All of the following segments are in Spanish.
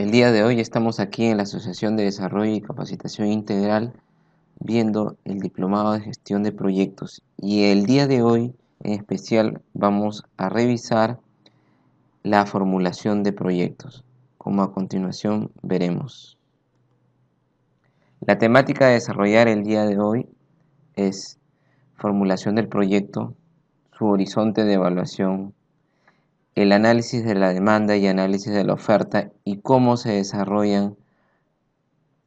El día de hoy estamos aquí en la Asociación de Desarrollo y Capacitación Integral viendo el Diplomado de Gestión de Proyectos y el día de hoy en especial vamos a revisar la formulación de proyectos, como a continuación veremos. La temática de desarrollar el día de hoy es formulación del proyecto, su horizonte de evaluación, el análisis de la demanda y análisis de la oferta y cómo se desarrollan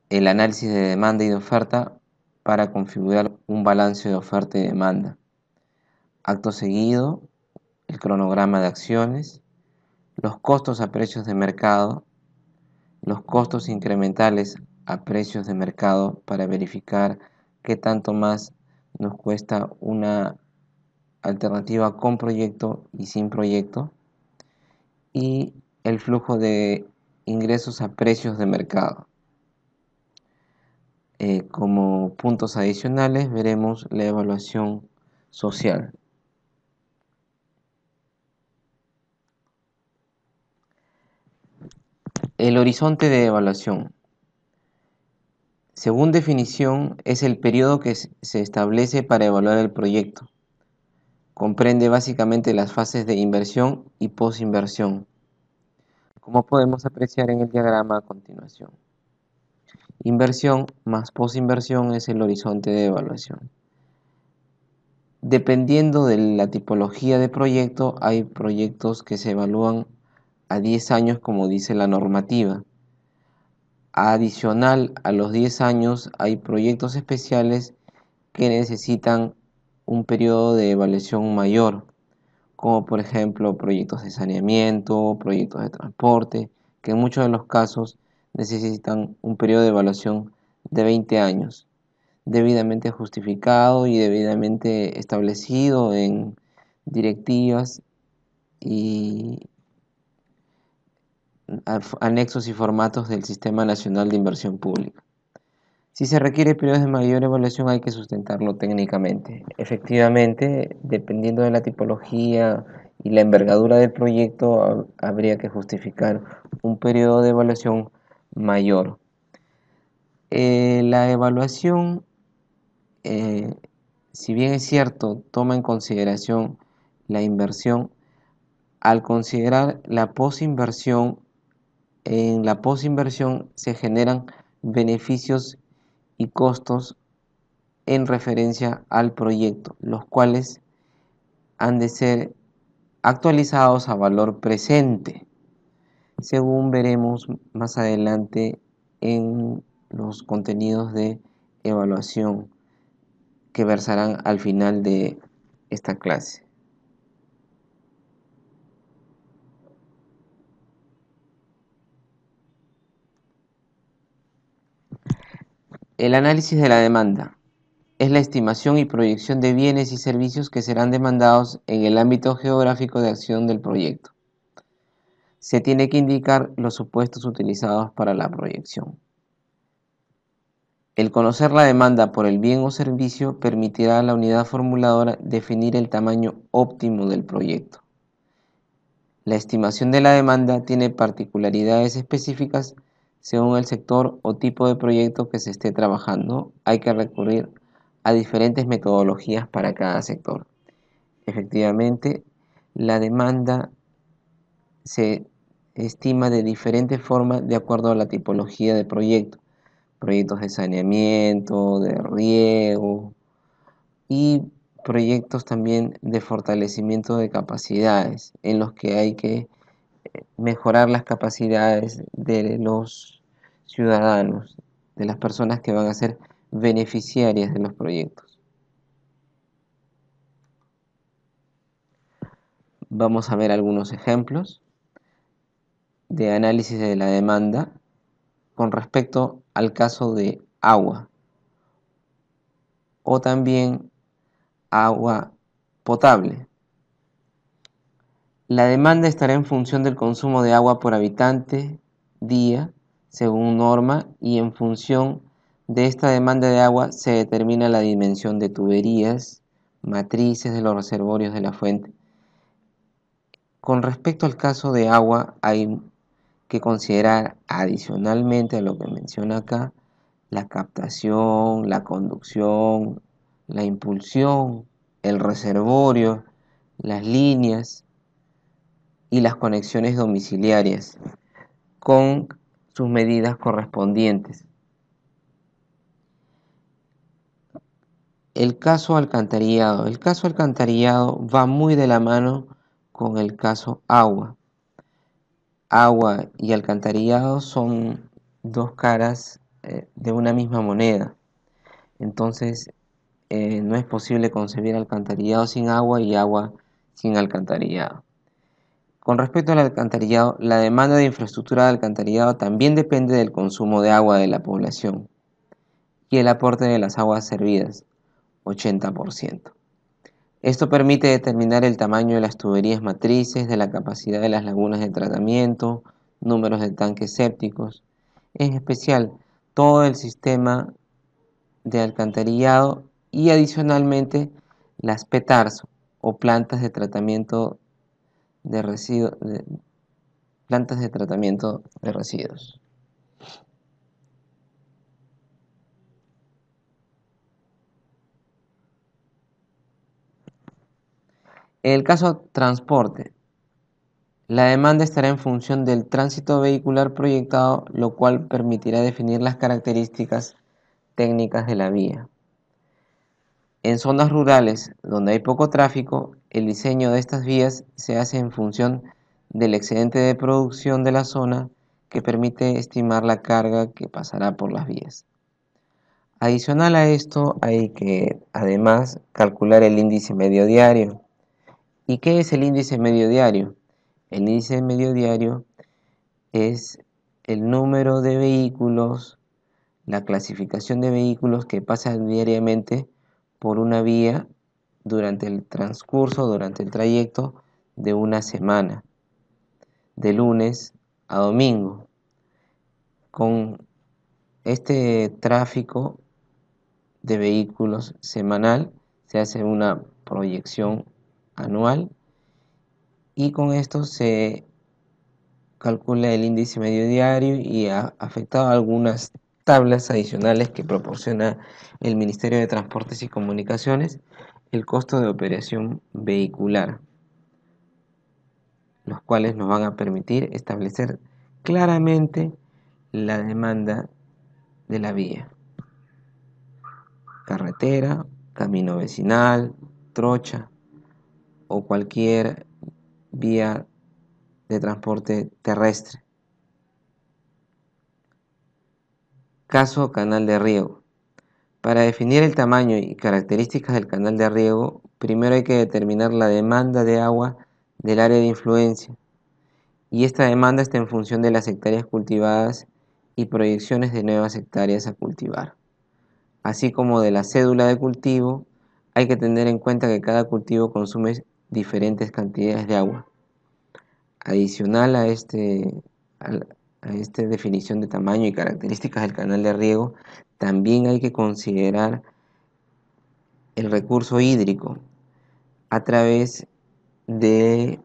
el análisis de demanda y de oferta para configurar un balance de oferta y demanda. Acto seguido, el cronograma de acciones, los costos a precios de mercado, los costos incrementales a precios de mercado para verificar qué tanto más nos cuesta una alternativa con proyecto y sin proyecto y el flujo de ingresos a precios de mercado. Eh, como puntos adicionales veremos la evaluación social. El horizonte de evaluación. Según definición, es el periodo que se establece para evaluar el proyecto. Comprende básicamente las fases de inversión y posinversión, como podemos apreciar en el diagrama a continuación. Inversión más posinversión es el horizonte de evaluación. Dependiendo de la tipología de proyecto, hay proyectos que se evalúan a 10 años como dice la normativa. Adicional a los 10 años hay proyectos especiales que necesitan un periodo de evaluación mayor, como por ejemplo proyectos de saneamiento, proyectos de transporte, que en muchos de los casos necesitan un periodo de evaluación de 20 años, debidamente justificado y debidamente establecido en directivas y anexos y formatos del Sistema Nacional de Inversión Pública. Si se requiere periodos de mayor evaluación hay que sustentarlo técnicamente. Efectivamente, dependiendo de la tipología y la envergadura del proyecto, habría que justificar un periodo de evaluación mayor. Eh, la evaluación, eh, si bien es cierto, toma en consideración la inversión, al considerar la posinversión, en la posinversión se generan beneficios y costos en referencia al proyecto, los cuales han de ser actualizados a valor presente, según veremos más adelante en los contenidos de evaluación que versarán al final de esta clase. El análisis de la demanda es la estimación y proyección de bienes y servicios que serán demandados en el ámbito geográfico de acción del proyecto. Se tiene que indicar los supuestos utilizados para la proyección. El conocer la demanda por el bien o servicio permitirá a la unidad formuladora definir el tamaño óptimo del proyecto. La estimación de la demanda tiene particularidades específicas según el sector o tipo de proyecto que se esté trabajando, hay que recurrir a diferentes metodologías para cada sector. Efectivamente, la demanda se estima de diferentes formas de acuerdo a la tipología de proyecto. Proyectos de saneamiento, de riego y proyectos también de fortalecimiento de capacidades en los que hay que mejorar las capacidades de los ciudadanos, de las personas que van a ser beneficiarias de los proyectos. Vamos a ver algunos ejemplos de análisis de la demanda con respecto al caso de agua o también agua potable. La demanda estará en función del consumo de agua por habitante día, según norma, y en función de esta demanda de agua se determina la dimensión de tuberías, matrices de los reservorios de la fuente. Con respecto al caso de agua, hay que considerar adicionalmente a lo que menciona acá, la captación, la conducción, la impulsión, el reservorio, las líneas, y las conexiones domiciliarias con sus medidas correspondientes. El caso alcantarillado. El caso alcantarillado va muy de la mano con el caso agua. Agua y alcantarillado son dos caras eh, de una misma moneda. Entonces, eh, no es posible concebir alcantarillado sin agua y agua sin alcantarillado. Con respecto al alcantarillado, la demanda de infraestructura de alcantarillado también depende del consumo de agua de la población y el aporte de las aguas servidas, 80%. Esto permite determinar el tamaño de las tuberías matrices, de la capacidad de las lagunas de tratamiento, números de tanques sépticos, en especial todo el sistema de alcantarillado y adicionalmente las petars o plantas de tratamiento de residuos, plantas de tratamiento de residuos. En el caso transporte, la demanda estará en función del tránsito vehicular proyectado, lo cual permitirá definir las características técnicas de la vía. En zonas rurales donde hay poco tráfico, el diseño de estas vías se hace en función del excedente de producción de la zona que permite estimar la carga que pasará por las vías. Adicional a esto hay que además calcular el índice medio diario. ¿Y qué es el índice medio diario? El índice medio diario es el número de vehículos, la clasificación de vehículos que pasan diariamente por una vía durante el transcurso, durante el trayecto de una semana, de lunes a domingo. Con este tráfico de vehículos semanal se hace una proyección anual y con esto se calcula el índice medio diario y ha afectado algunas tablas adicionales que proporciona el Ministerio de Transportes y Comunicaciones el costo de operación vehicular, los cuales nos van a permitir establecer claramente la demanda de la vía. Carretera, camino vecinal, trocha o cualquier vía de transporte terrestre. caso canal de riego. Para definir el tamaño y características del canal de riego, primero hay que determinar la demanda de agua del área de influencia, y esta demanda está en función de las hectáreas cultivadas y proyecciones de nuevas hectáreas a cultivar. Así como de la cédula de cultivo, hay que tener en cuenta que cada cultivo consume diferentes cantidades de agua. Adicional a este, a esta definición de tamaño y características del canal de riego, también hay que considerar el recurso hídrico a través de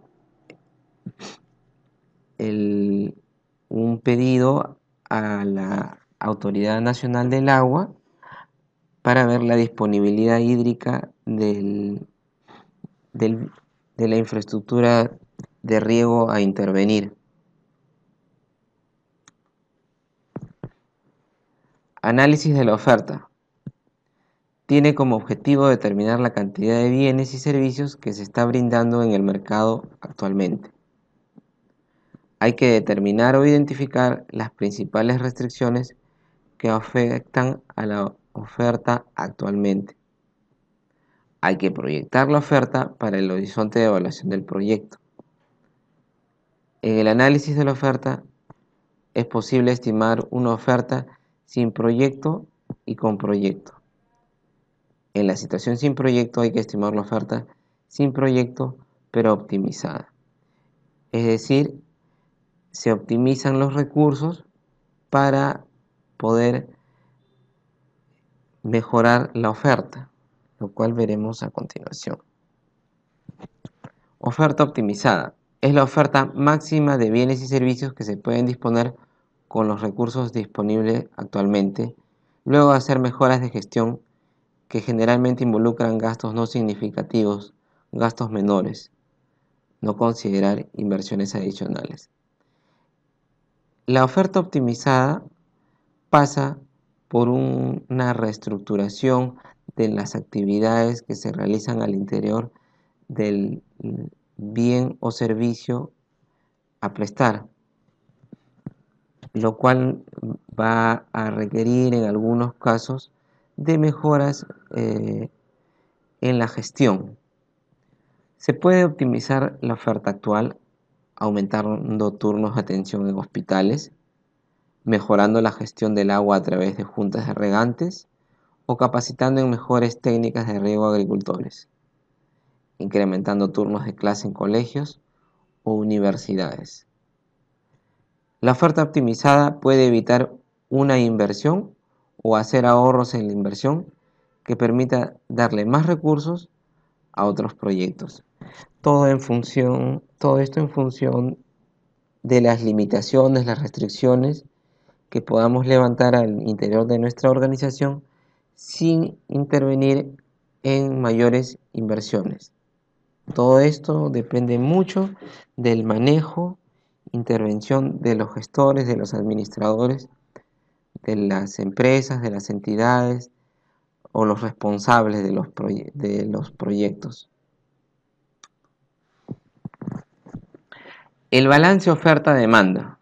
un pedido a la Autoridad Nacional del Agua para ver la disponibilidad hídrica de la infraestructura de riego a intervenir. Análisis de la oferta. Tiene como objetivo determinar la cantidad de bienes y servicios que se está brindando en el mercado actualmente. Hay que determinar o identificar las principales restricciones que afectan a la oferta actualmente. Hay que proyectar la oferta para el horizonte de evaluación del proyecto. En el análisis de la oferta es posible estimar una oferta sin proyecto y con proyecto. En la situación sin proyecto hay que estimar la oferta sin proyecto pero optimizada. Es decir, se optimizan los recursos para poder mejorar la oferta, lo cual veremos a continuación. Oferta optimizada. Es la oferta máxima de bienes y servicios que se pueden disponer con los recursos disponibles actualmente, luego hacer mejoras de gestión que generalmente involucran gastos no significativos, gastos menores, no considerar inversiones adicionales. La oferta optimizada pasa por una reestructuración de las actividades que se realizan al interior del bien o servicio a prestar lo cual va a requerir en algunos casos de mejoras eh, en la gestión. Se puede optimizar la oferta actual aumentando turnos de atención en hospitales, mejorando la gestión del agua a través de juntas de regantes o capacitando en mejores técnicas de riego a agricultores, incrementando turnos de clase en colegios o universidades. La oferta optimizada puede evitar una inversión o hacer ahorros en la inversión que permita darle más recursos a otros proyectos. Todo, en función, todo esto en función de las limitaciones, las restricciones que podamos levantar al interior de nuestra organización sin intervenir en mayores inversiones. Todo esto depende mucho del manejo intervención de los gestores, de los administradores, de las empresas, de las entidades o los responsables de los, proyectos. El balance oferta-demanda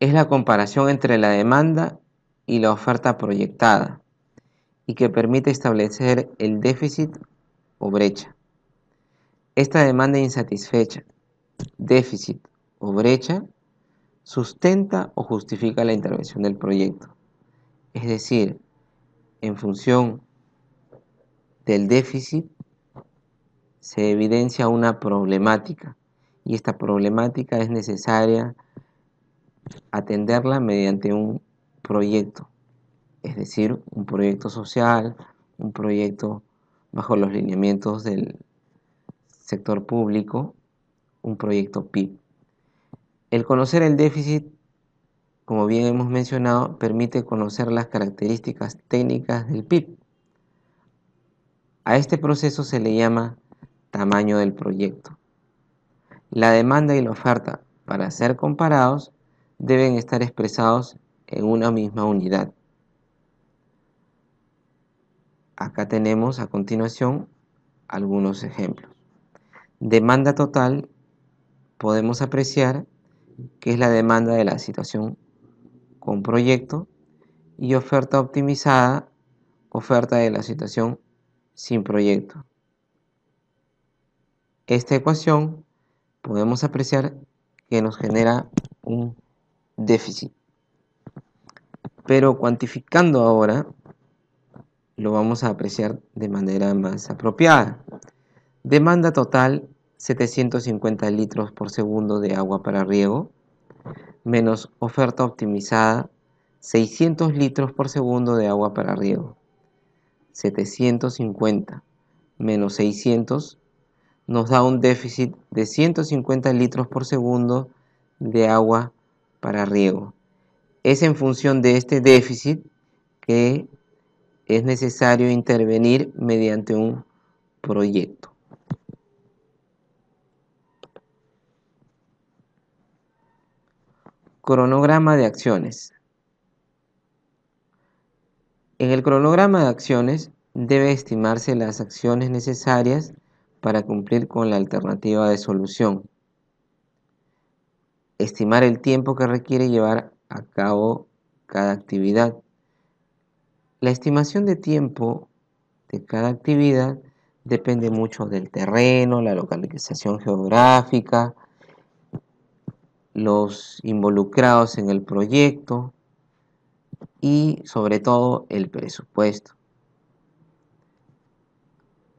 es la comparación entre la demanda y la oferta proyectada y que permite establecer el déficit o brecha. Esta demanda insatisfecha, déficit, o brecha sustenta o justifica la intervención del proyecto. Es decir, en función del déficit se evidencia una problemática y esta problemática es necesaria atenderla mediante un proyecto, es decir, un proyecto social, un proyecto bajo los lineamientos del sector público, un proyecto PIB. El conocer el déficit, como bien hemos mencionado, permite conocer las características técnicas del PIB. A este proceso se le llama tamaño del proyecto. La demanda y la oferta, para ser comparados, deben estar expresados en una misma unidad. Acá tenemos a continuación algunos ejemplos. Demanda total podemos apreciar que es la demanda de la situación con proyecto, y oferta optimizada, oferta de la situación sin proyecto. Esta ecuación podemos apreciar que nos genera un déficit. Pero cuantificando ahora, lo vamos a apreciar de manera más apropiada. Demanda total 750 litros por segundo de agua para riego, menos oferta optimizada, 600 litros por segundo de agua para riego. 750 menos 600 nos da un déficit de 150 litros por segundo de agua para riego. Es en función de este déficit que es necesario intervenir mediante un proyecto. Cronograma de acciones. En el cronograma de acciones debe estimarse las acciones necesarias para cumplir con la alternativa de solución. Estimar el tiempo que requiere llevar a cabo cada actividad. La estimación de tiempo de cada actividad depende mucho del terreno, la localización geográfica, los involucrados en el proyecto y sobre todo el presupuesto.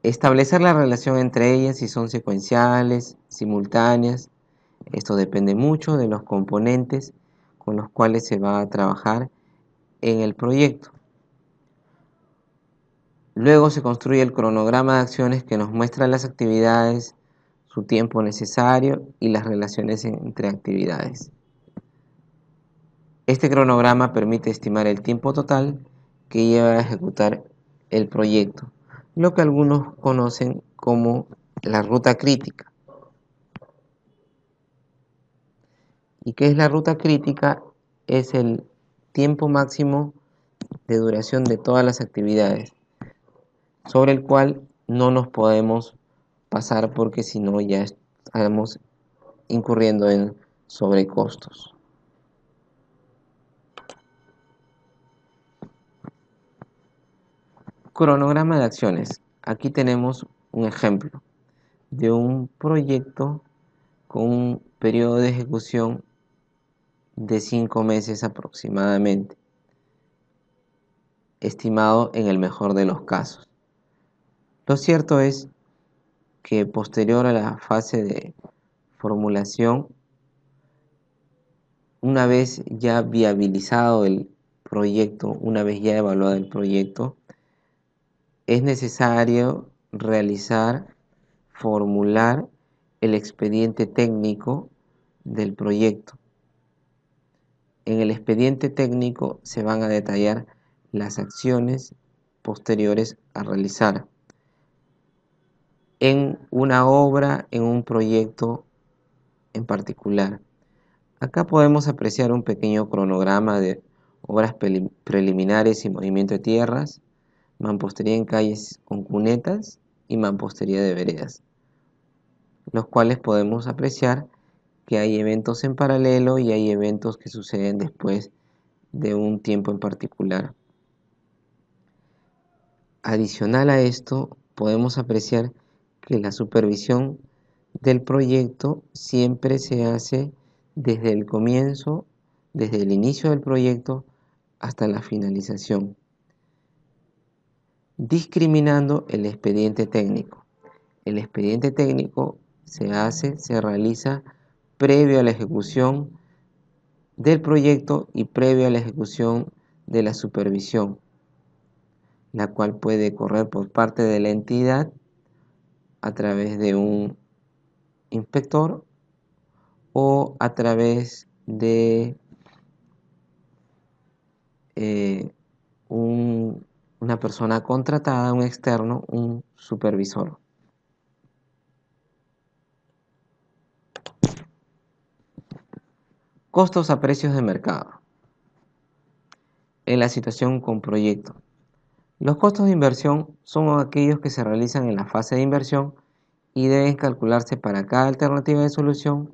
Establecer la relación entre ellas, si son secuenciales, simultáneas, esto depende mucho de los componentes con los cuales se va a trabajar en el proyecto. Luego se construye el cronograma de acciones que nos muestra las actividades su tiempo necesario y las relaciones entre actividades. Este cronograma permite estimar el tiempo total que lleva a ejecutar el proyecto, lo que algunos conocen como la ruta crítica. ¿Y qué es la ruta crítica? Es el tiempo máximo de duración de todas las actividades, sobre el cual no nos podemos pasar porque si no ya estamos incurriendo en sobrecostos. Cronograma de acciones. Aquí tenemos un ejemplo de un proyecto con un periodo de ejecución de 5 meses aproximadamente, estimado en el mejor de los casos. Lo cierto es que posterior a la fase de formulación, una vez ya viabilizado el proyecto, una vez ya evaluado el proyecto, es necesario realizar, formular el expediente técnico del proyecto. En el expediente técnico se van a detallar las acciones posteriores a realizar en una obra, en un proyecto en particular. Acá podemos apreciar un pequeño cronograma de obras preliminares y movimiento de tierras, mampostería en calles con cunetas y mampostería de veredas, los cuales podemos apreciar que hay eventos en paralelo y hay eventos que suceden después de un tiempo en particular. Adicional a esto, podemos apreciar la supervisión del proyecto siempre se hace desde el comienzo, desde el inicio del proyecto hasta la finalización, discriminando el expediente técnico. El expediente técnico se hace, se realiza previo a la ejecución del proyecto y previo a la ejecución de la supervisión, la cual puede correr por parte de la entidad a través de un inspector o a través de eh, una persona contratada, un externo, un supervisor. Costos a precios de mercado. En la situación con proyecto. Los costos de inversión son aquellos que se realizan en la fase de inversión y deben calcularse para cada alternativa de solución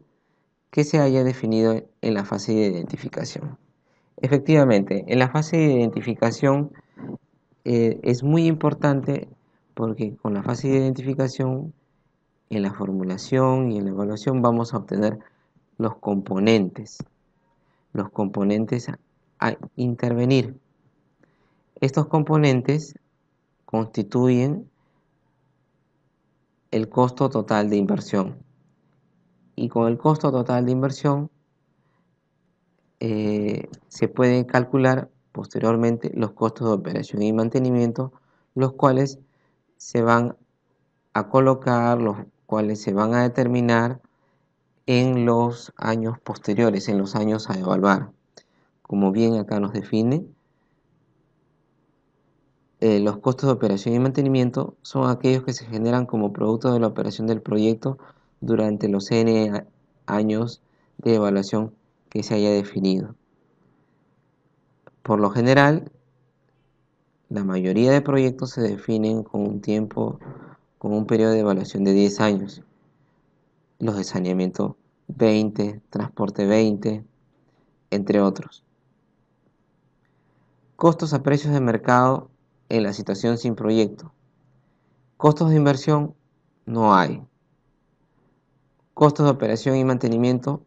que se haya definido en la fase de identificación. Efectivamente, en la fase de identificación eh, es muy importante porque con la fase de identificación, en la formulación y en la evaluación vamos a obtener los componentes, los componentes a intervenir estos componentes constituyen el costo total de inversión. Y con el costo total de inversión eh, se pueden calcular posteriormente los costos de operación y mantenimiento, los cuales se van a colocar, los cuales se van a determinar en los años posteriores, en los años a evaluar. Como bien acá nos define, eh, los costos de operación y mantenimiento son aquellos que se generan como producto de la operación del proyecto durante los N años de evaluación que se haya definido. Por lo general, la mayoría de proyectos se definen con un tiempo, con un periodo de evaluación de 10 años. Los de saneamiento 20, transporte 20, entre otros. Costos a precios de mercado en la situación sin proyecto. Costos de inversión no hay. Costos de operación y mantenimiento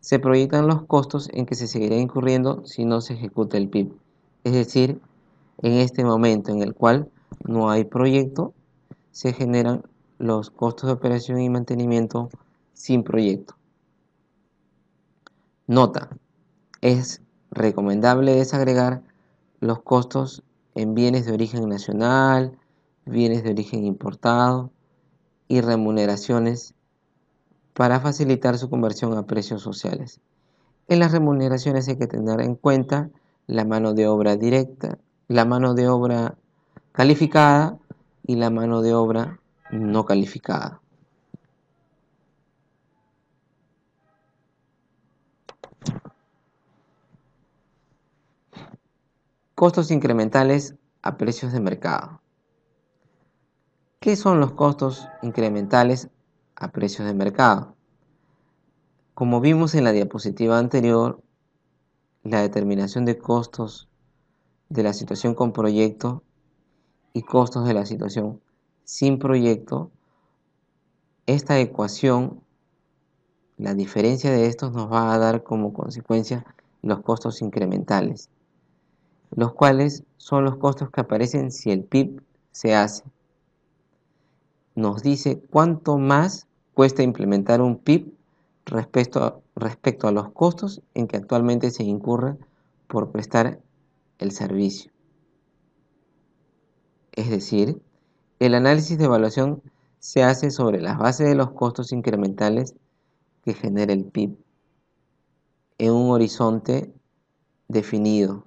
se proyectan los costos en que se seguirá incurriendo si no se ejecuta el PIB. Es decir, en este momento en el cual no hay proyecto, se generan los costos de operación y mantenimiento sin proyecto. Nota, es recomendable desagregar los costos en bienes de origen nacional, bienes de origen importado y remuneraciones para facilitar su conversión a precios sociales. En las remuneraciones hay que tener en cuenta la mano de obra directa, la mano de obra calificada y la mano de obra no calificada. Costos incrementales a precios de mercado. ¿Qué son los costos incrementales a precios de mercado? Como vimos en la diapositiva anterior, la determinación de costos de la situación con proyecto y costos de la situación sin proyecto, esta ecuación, la diferencia de estos nos va a dar como consecuencia los costos incrementales los cuales son los costos que aparecen si el PIB se hace. Nos dice cuánto más cuesta implementar un PIB respecto a, respecto a los costos en que actualmente se incurre por prestar el servicio. Es decir, el análisis de evaluación se hace sobre las bases de los costos incrementales que genera el PIB en un horizonte definido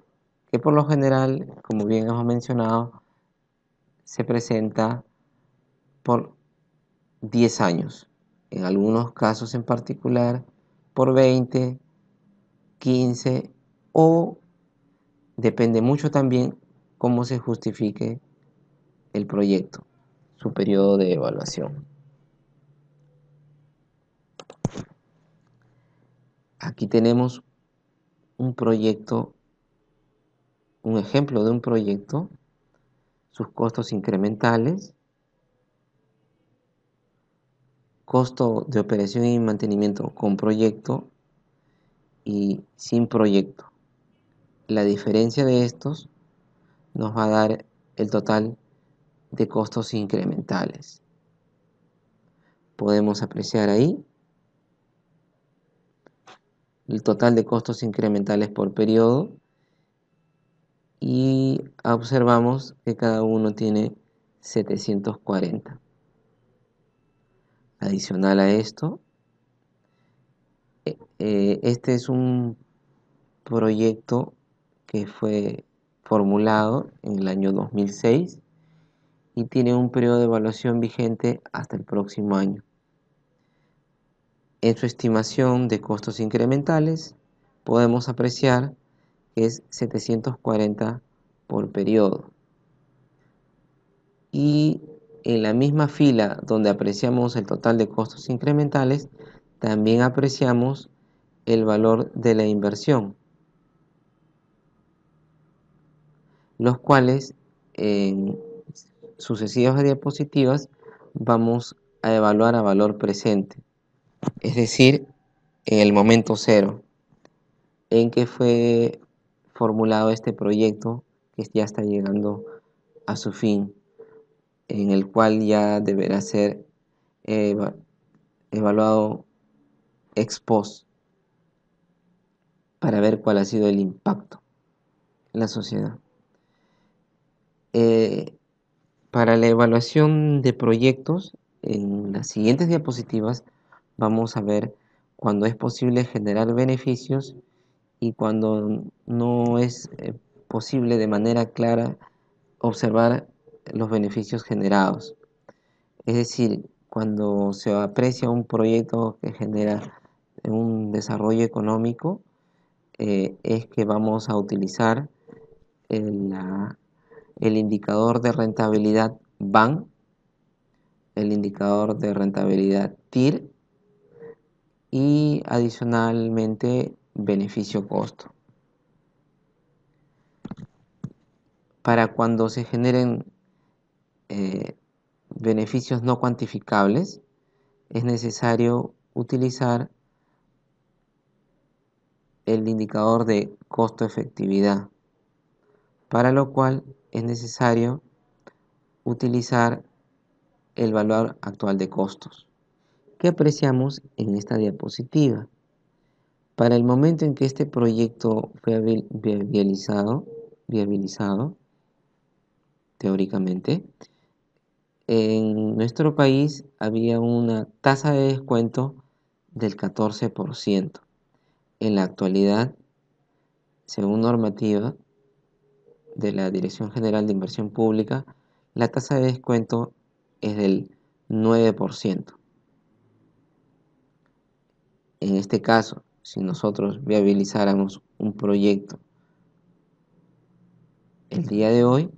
que por lo general, como bien hemos mencionado, se presenta por 10 años, en algunos casos en particular por 20, 15 o depende mucho también cómo se justifique el proyecto, su periodo de evaluación. Aquí tenemos un proyecto un ejemplo de un proyecto, sus costos incrementales, costo de operación y mantenimiento con proyecto y sin proyecto. La diferencia de estos nos va a dar el total de costos incrementales. Podemos apreciar ahí el total de costos incrementales por periodo y observamos que cada uno tiene 740. Adicional a esto, e, eh, este es un proyecto que fue formulado en el año 2006 y tiene un periodo de evaluación vigente hasta el próximo año. En su estimación de costos incrementales podemos apreciar es 740 por periodo. Y en la misma fila donde apreciamos el total de costos incrementales, también apreciamos el valor de la inversión, los cuales en sucesivas diapositivas vamos a evaluar a valor presente, es decir, en el momento cero, en que fue formulado este proyecto que ya está llegando a su fin, en el cual ya deberá ser evaluado ex post para ver cuál ha sido el impacto en la sociedad. Eh, para la evaluación de proyectos, en las siguientes diapositivas vamos a ver cuando es posible generar beneficios y cuando no es eh, posible de manera clara observar los beneficios generados. Es decir, cuando se aprecia un proyecto que genera un desarrollo económico, eh, es que vamos a utilizar el, el indicador de rentabilidad BAN, el indicador de rentabilidad TIR y adicionalmente beneficio-costo. Para cuando se generen eh, beneficios no cuantificables, es necesario utilizar el indicador de costo-efectividad, para lo cual es necesario utilizar el valor actual de costos que apreciamos en esta diapositiva. Para el momento en que este proyecto fue viabilizado, teóricamente, en nuestro país había una tasa de descuento del 14%. En la actualidad, según normativa de la Dirección General de Inversión Pública, la tasa de descuento es del 9%. En este caso, si nosotros viabilizáramos un proyecto el día de hoy,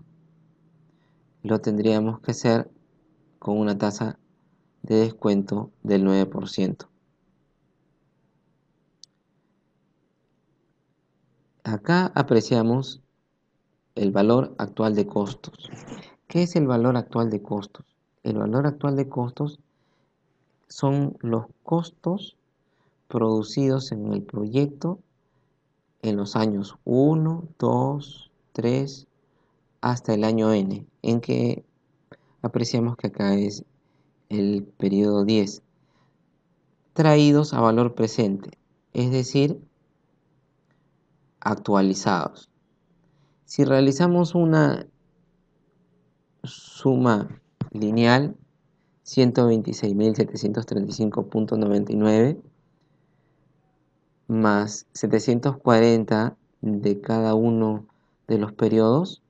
lo tendríamos que hacer con una tasa de descuento del 9%. Acá apreciamos el valor actual de costos. ¿Qué es el valor actual de costos? El valor actual de costos son los costos producidos en el proyecto en los años 1, 2, 3 hasta el año n, en que apreciamos que acá es el periodo 10, traídos a valor presente, es decir, actualizados. Si realizamos una suma lineal, 126.735.99 más 740 de cada uno de los periodos,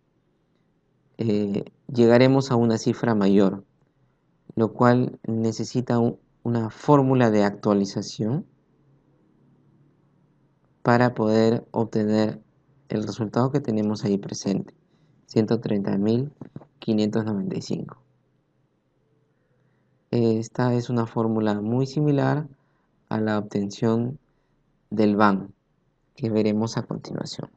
eh, llegaremos a una cifra mayor, lo cual necesita una fórmula de actualización para poder obtener el resultado que tenemos ahí presente, 130.595. Esta es una fórmula muy similar a la obtención del BAN, que veremos a continuación.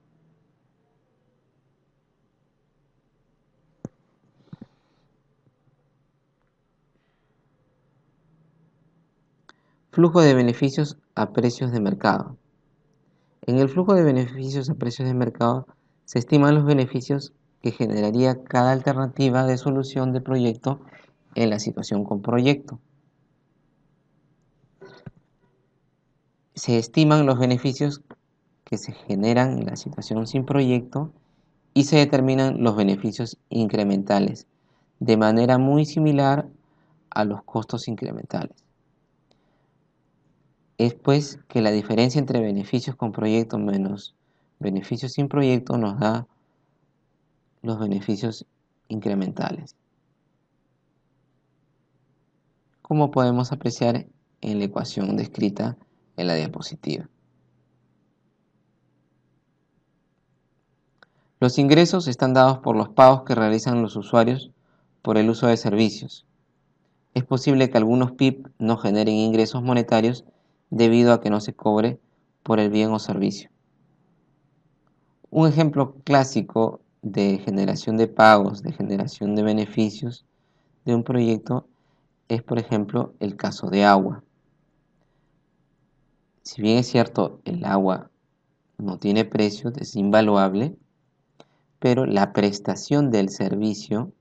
Flujo de beneficios a precios de mercado. En el flujo de beneficios a precios de mercado se estiman los beneficios que generaría cada alternativa de solución de proyecto en la situación con proyecto. se estiman los beneficios que se generan en la situación sin proyecto y se determinan los beneficios incrementales de manera muy similar a los costos incrementales. Es pues que la diferencia entre beneficios con proyecto menos beneficios sin proyecto nos da los beneficios incrementales. Como podemos apreciar en la ecuación descrita en la diapositiva. Los ingresos están dados por los pagos que realizan los usuarios por el uso de servicios. Es posible que algunos PIB no generen ingresos monetarios debido a que no se cobre por el bien o servicio. Un ejemplo clásico de generación de pagos, de generación de beneficios de un proyecto es, por ejemplo, el caso de agua si bien es cierto, el agua no tiene precio, es invaluable, pero la prestación del servicio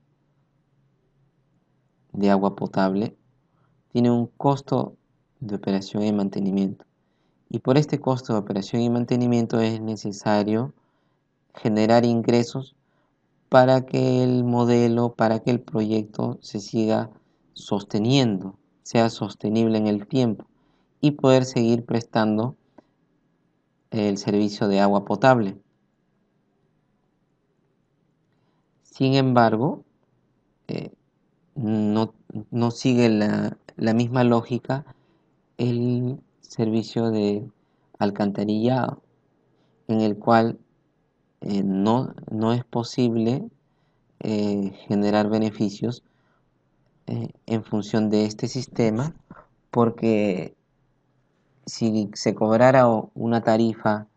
de agua potable tiene un costo de operación y mantenimiento. Y por este costo de operación y mantenimiento es necesario generar ingresos para que el modelo, para que el proyecto se siga sosteniendo, sea sostenible en el tiempo y poder seguir prestando el servicio de agua potable. Sin embargo, eh, no, sigue la, misma lógica el servicio de alcantarillado, en el cual eh, no, no, es posible eh, generar beneficios en función de este sistema porque si se cobrara una tarifa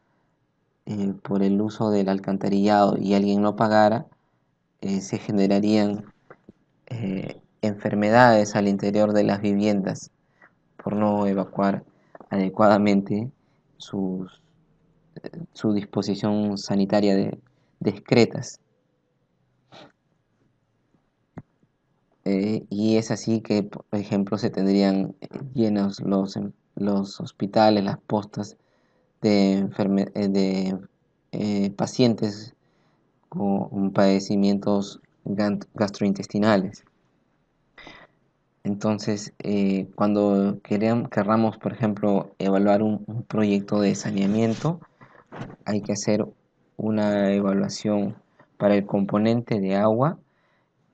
eh, por el uso del alcantarillado y alguien no pagara, eh, se generarían eh, enfermedades al interior de las viviendas por no evacuar adecuadamente sus, su disposición sanitaria de, discretas. y es así que, por ejemplo, se tendrían llenos los los hospitales, las postas de, eh, eh, pacientes con padecimientos gastrointestinales. Entonces, eh, cuando queramos, querramos, por ejemplo, evaluar un, proyecto de saneamiento, hay que hacer una evaluación para el componente de agua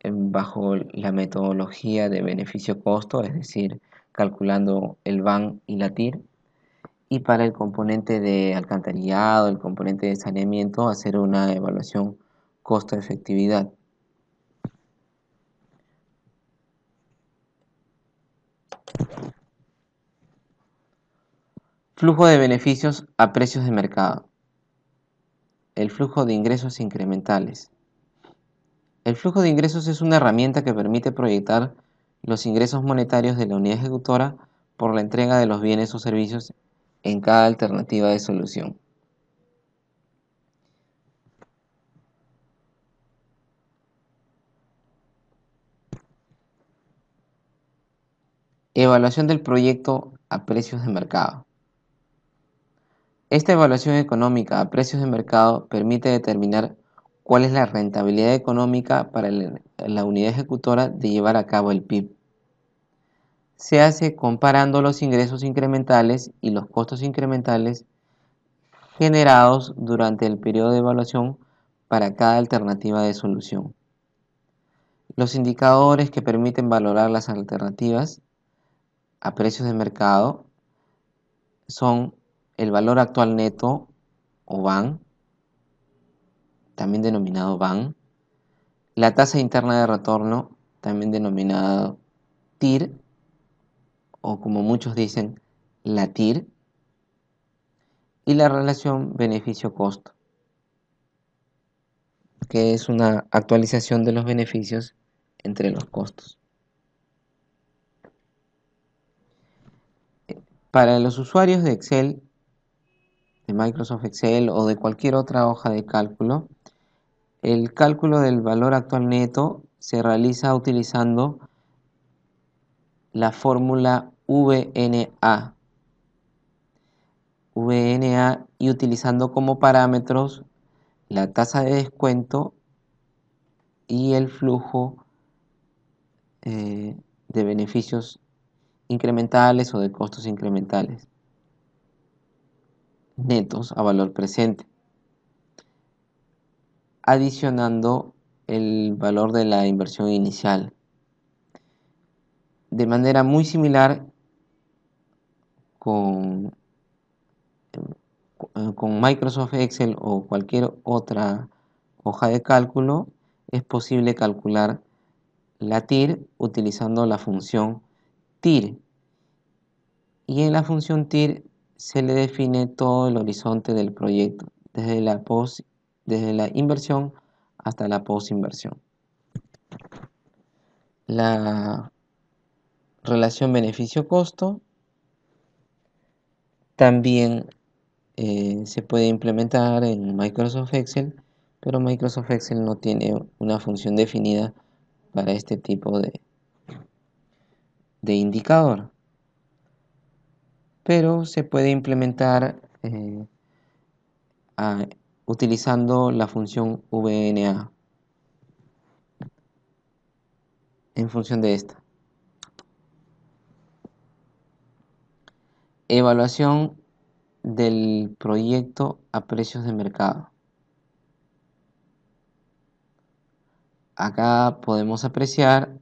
em, bajo la metodología de beneficio-costo, es decir, calculando el VAN y la TIR. Y para el componente de alcantarillado, el componente de saneamiento, hacer una evaluación costo-efectividad. Flujo de beneficios a precios de mercado. El flujo de ingresos incrementales. El flujo de ingresos es una herramienta que permite proyectar los ingresos monetarios de la unidad ejecutora por la entrega de los bienes o servicios en cada alternativa de solución. Evaluación del proyecto a precios de mercado. Esta evaluación económica a precios de mercado permite determinar cuál es la rentabilidad económica para la unidad ejecutora de llevar a cabo el PIB. Se hace comparando los ingresos incrementales y los costos incrementales generados durante el periodo de evaluación para cada alternativa de solución. Los indicadores que permiten valorar las alternativas a precios de mercado son el valor actual neto o VAN, también denominado BAN, la tasa interna de retorno, también denominado TIR, o como muchos dicen, la TIR, y la relación beneficio-costo, que es una actualización de los beneficios entre los costos. Para los usuarios de Excel, de Microsoft Excel o de cualquier otra hoja de cálculo, el cálculo del valor actual neto se realiza utilizando la fórmula VNA. VNA y utilizando como parámetros la tasa de descuento y el flujo eh, de beneficios incrementales o de costos incrementales netos a valor presente adicionando el valor de la inversión inicial. De manera muy similar con, eh, con Microsoft Excel o cualquier otra hoja de cálculo, es posible calcular la TIR utilizando la función TIR. Y en la función TIR se le define todo el horizonte del proyecto, desde la, pos desde la inversión hasta la posinversión. La relación beneficio-costo también eh, se puede implementar en Microsoft Excel, pero Microsoft Excel no tiene una función definida para este tipo de, de indicador. Pero se puede implementar eh, a, utilizando la función VNA en función de esta. Evaluación del proyecto a precios de mercado. Acá podemos apreciar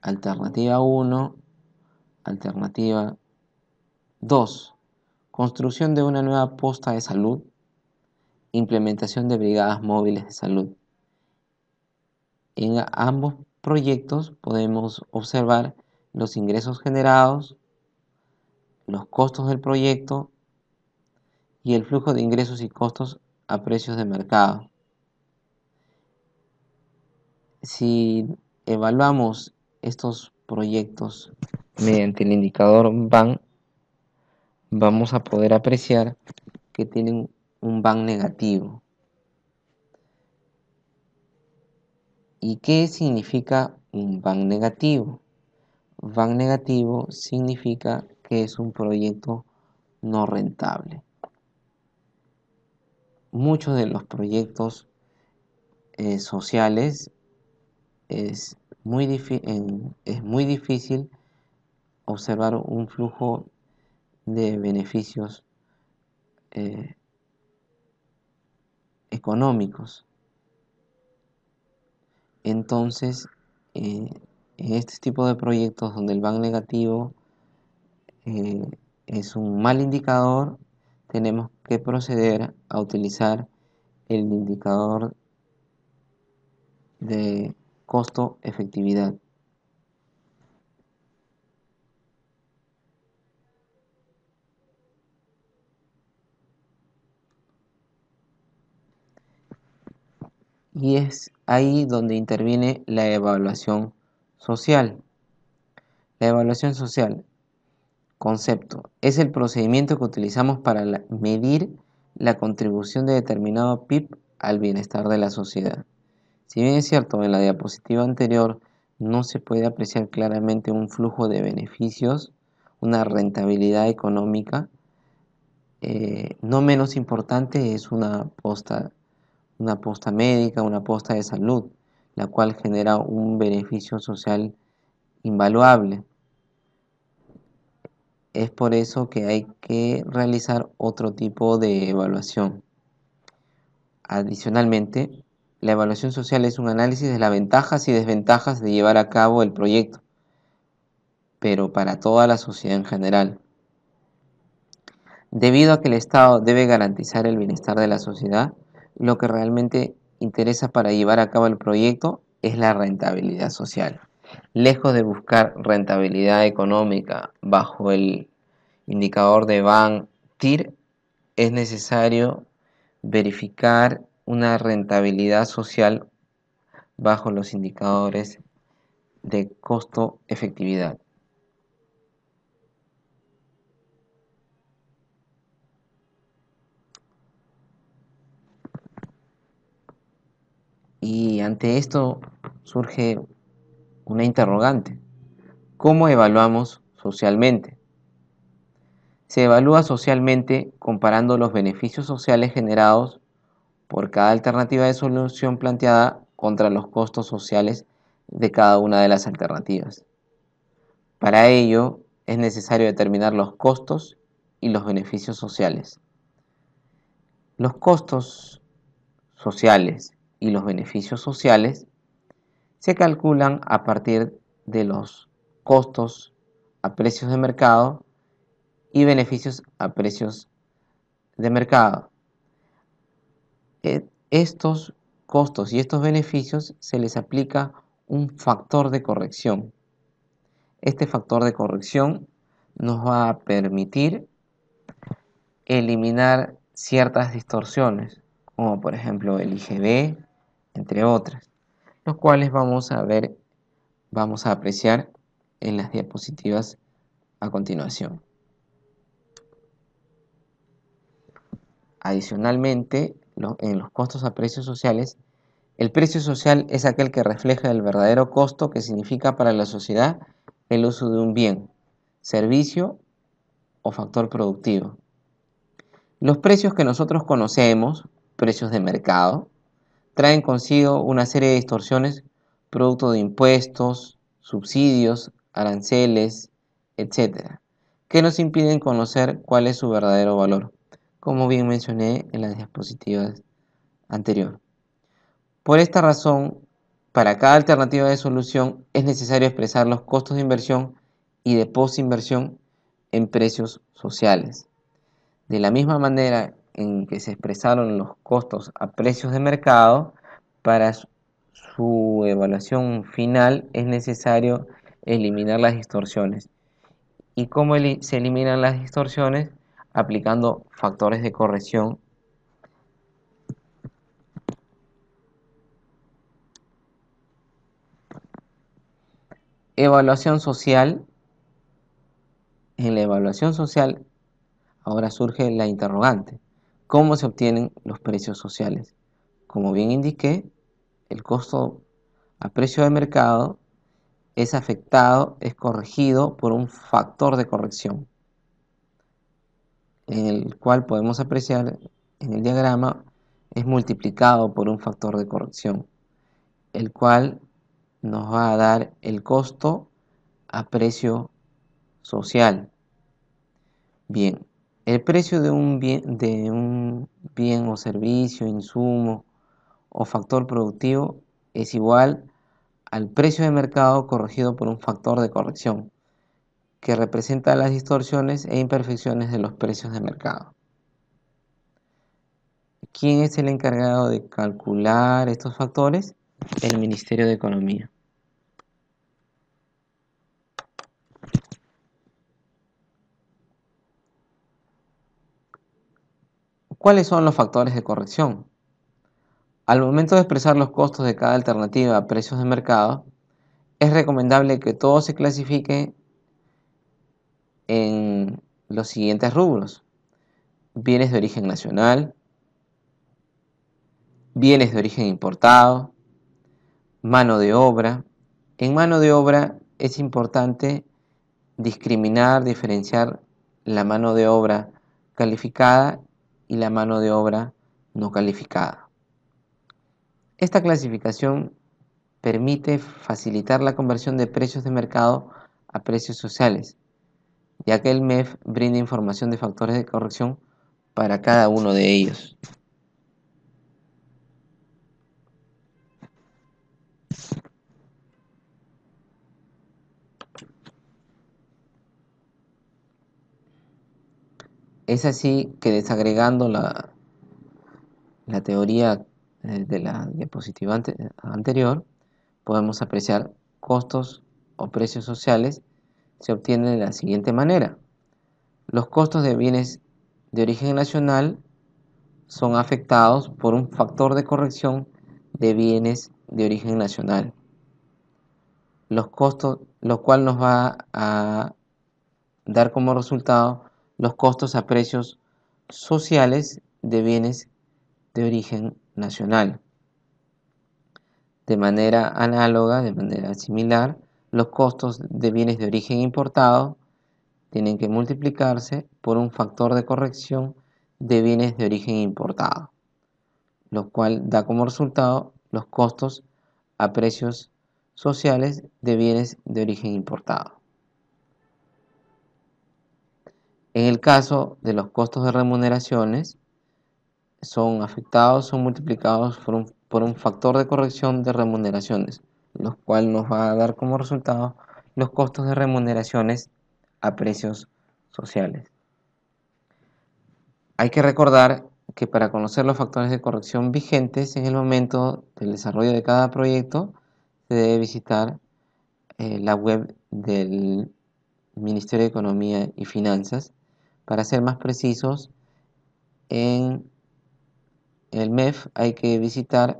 alternativa 1, alternativa 2, construcción de una nueva posta de salud implementación de brigadas móviles de salud. En ambos proyectos podemos observar los ingresos generados, los costos del proyecto y el flujo de ingresos y costos a precios de mercado. Si evaluamos estos proyectos mediante el indicador VAN, vamos a poder apreciar que tienen un ban negativo. ¿Y qué significa un ban negativo? Ban negativo significa que es un proyecto no rentable. Muchos de los proyectos eh, sociales es muy, es muy difícil observar un flujo de beneficios eh, económicos. Entonces, eh, en este tipo de proyectos donde el BAN negativo eh, es un mal indicador, tenemos que proceder a utilizar el indicador de costo efectividad. Y es ahí donde interviene la evaluación social. La evaluación social, concepto, es el procedimiento que utilizamos para medir la contribución de determinado PIB al bienestar de la sociedad. Si bien es cierto, en la diapositiva anterior no se puede apreciar claramente un flujo de beneficios, una rentabilidad económica, eh, no menos importante es una posta una posta médica, una posta de salud, la cual genera un beneficio social invaluable. Es por eso que hay que realizar otro tipo de evaluación. Adicionalmente, la evaluación social es un análisis de las ventajas y desventajas de llevar a cabo el proyecto, pero para toda la sociedad en general. Debido a que el Estado debe garantizar el bienestar de la sociedad, lo que realmente interesa para llevar a cabo el proyecto es la rentabilidad social. Lejos de buscar rentabilidad económica bajo el indicador de ban TIR, es necesario verificar una rentabilidad social bajo los indicadores de costo efectividad. Y ante esto surge una interrogante. ¿Cómo evaluamos socialmente? Se evalúa socialmente comparando los beneficios sociales generados por cada alternativa de solución planteada contra los costos sociales de cada una de las alternativas. Para ello es necesario determinar los costos y los beneficios sociales. Los costos sociales y los beneficios sociales se calculan a partir de los costos a precios de mercado y beneficios a precios de mercado. E-, estos costos y estos beneficios se les aplica un factor de corrección. Este factor de corrección nos va a permitir eliminar ciertas distorsiones, como por ejemplo el IGB, entre otras, los cuales vamos a ver, vamos a apreciar en las diapositivas a continuación. Adicionalmente, en los costos a precios sociales, el precio social es aquel que refleja el verdadero costo que significa para la sociedad el uso de un bien, servicio o factor productivo. Los precios que nosotros conocemos, precios de mercado, traen consigo una serie de distorsiones producto de impuestos, subsidios, aranceles, etcétera que nos impiden conocer cuál es su verdadero valor, como bien mencioné en las diapositivas anterior. Por esta razón, para cada alternativa de solución es necesario expresar los costos de inversión y de postinversión en precios sociales. De la misma manera en que se expresaron los costos a precios de mercado, para su evaluación final es necesario eliminar las distorsiones. ¿Y cómo se eliminan las distorsiones? Aplicando factores de corrección Evaluación social. En la evaluación social ahora surge la interrogante. ¿Cómo se obtienen los precios sociales? Como bien indiqué, el costo a precio de mercado es afectado, es corregido por un factor de corrección, en el cual podemos apreciar en el diagrama, es multiplicado por un factor de corrección, el cual nos va a dar el costo a precio social. Bien, el precio de un bien, o servicio, insumo o factor productivo es igual al precio de mercado corregido por un factor de corrección, que representa las distorsiones e imperfecciones de los precios de mercado. ¿Quién es el encargado de calcular estos factores? El Ministerio de Economía. ¿Cuáles son los factores de corrección? Al momento de expresar los costos de cada alternativa a precios de mercado, es recomendable que todo se clasifique en los siguientes rubros. Bienes de origen nacional, bienes de origen importado, mano de obra. En mano de obra es importante discriminar, diferenciar la mano de obra calificada y la mano de obra no calificada. Esta clasificación permite facilitar la conversión de precios de mercado a precios sociales, ya que el MEF brinda información de factores de corrección para cada uno de ellos. Es así que desagregando la, la teoría eh, de la diapositiva anterior, podemos apreciar costos o precios sociales, se obtienen de la siguiente manera. Los costos de bienes de origen nacional son afectados por un factor de corrección de bienes de origen nacional, los costos, lo cual nos va a dar como resultado los costos a precios sociales de bienes de origen nacional. De manera análoga, de manera similar, los costos de bienes de origen importado tienen que multiplicarse por un factor de corrección de bienes de origen importado, lo cual da como resultado los costos a precios sociales de bienes de origen importado. En el caso de los costos de remuneraciones, son afectados, son multiplicados por un, factor de corrección de remuneraciones, lo cual nos va a dar como resultado los costos de remuneraciones a precios sociales. Hay que recordar que para conocer los factores de corrección vigentes en el momento del desarrollo de cada proyecto, se debe visitar eh, la web del Ministerio de Economía y Finanzas para ser más precisos, en el MEF hay que visitar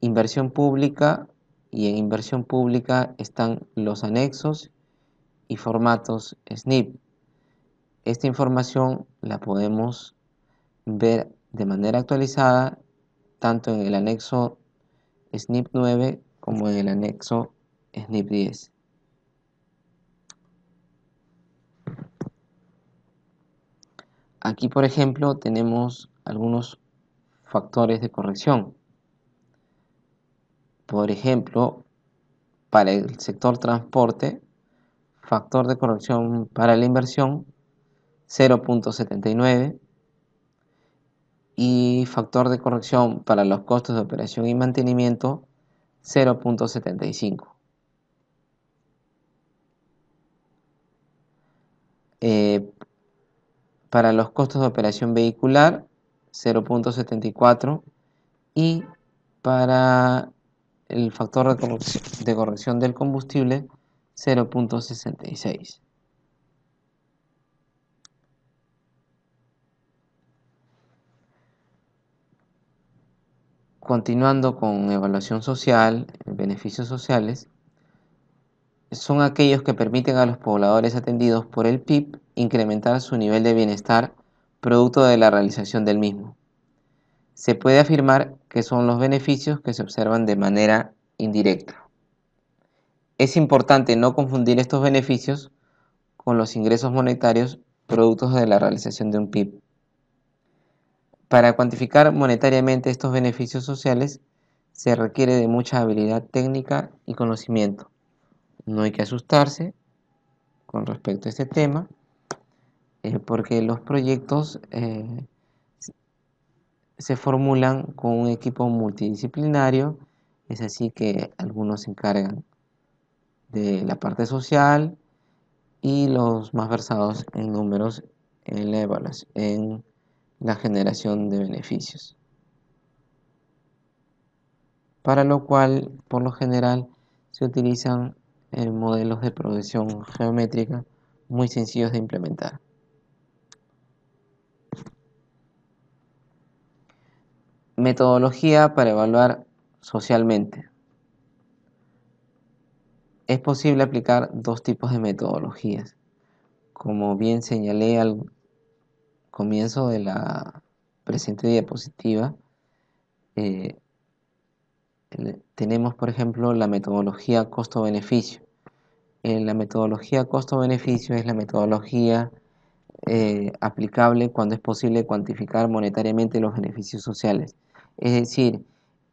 inversión pública y en inversión pública están los anexos y formatos SNIP. Esta información la podemos ver de manera actualizada tanto en el anexo SNIP 9 como en el anexo SNIP 10. Aquí, por ejemplo, tenemos algunos factores de corrección. Por ejemplo, para el sector transporte, factor de corrección para la inversión 0.79 y factor de corrección para los costos de operación y mantenimiento 0.75 para los costos de operación vehicular 0.74 y para el factor de corrección, del combustible 0.66. Continuando con evaluación social, beneficios sociales, son aquellos que permiten a los pobladores atendidos por el PIB incrementar su nivel de bienestar producto de la realización del mismo. Se puede afirmar que son los beneficios que se observan de manera indirecta. Es importante no confundir estos beneficios con los ingresos monetarios productos de la realización de un PIB. Para cuantificar monetariamente estos beneficios sociales se requiere de mucha habilidad técnica y conocimiento. No hay que asustarse con respecto a este tema. Eh, porque los proyectos eh, se formulan con un equipo multidisciplinario, es así que algunos se encargan de la parte social y los más versados en números en la generación de beneficios. Para lo cual, por lo general, se utilizan eh, modelos de producción geométrica muy sencillos de implementar. Metodología para evaluar socialmente. Es posible aplicar dos tipos de metodologías. Como bien señalé al comienzo de la presente diapositiva, eh, tenemos, por ejemplo, la metodología costo-beneficio. Eh, la metodología costo-beneficio es la metodología eh, aplicable cuando es posible cuantificar monetariamente los beneficios sociales. Es decir,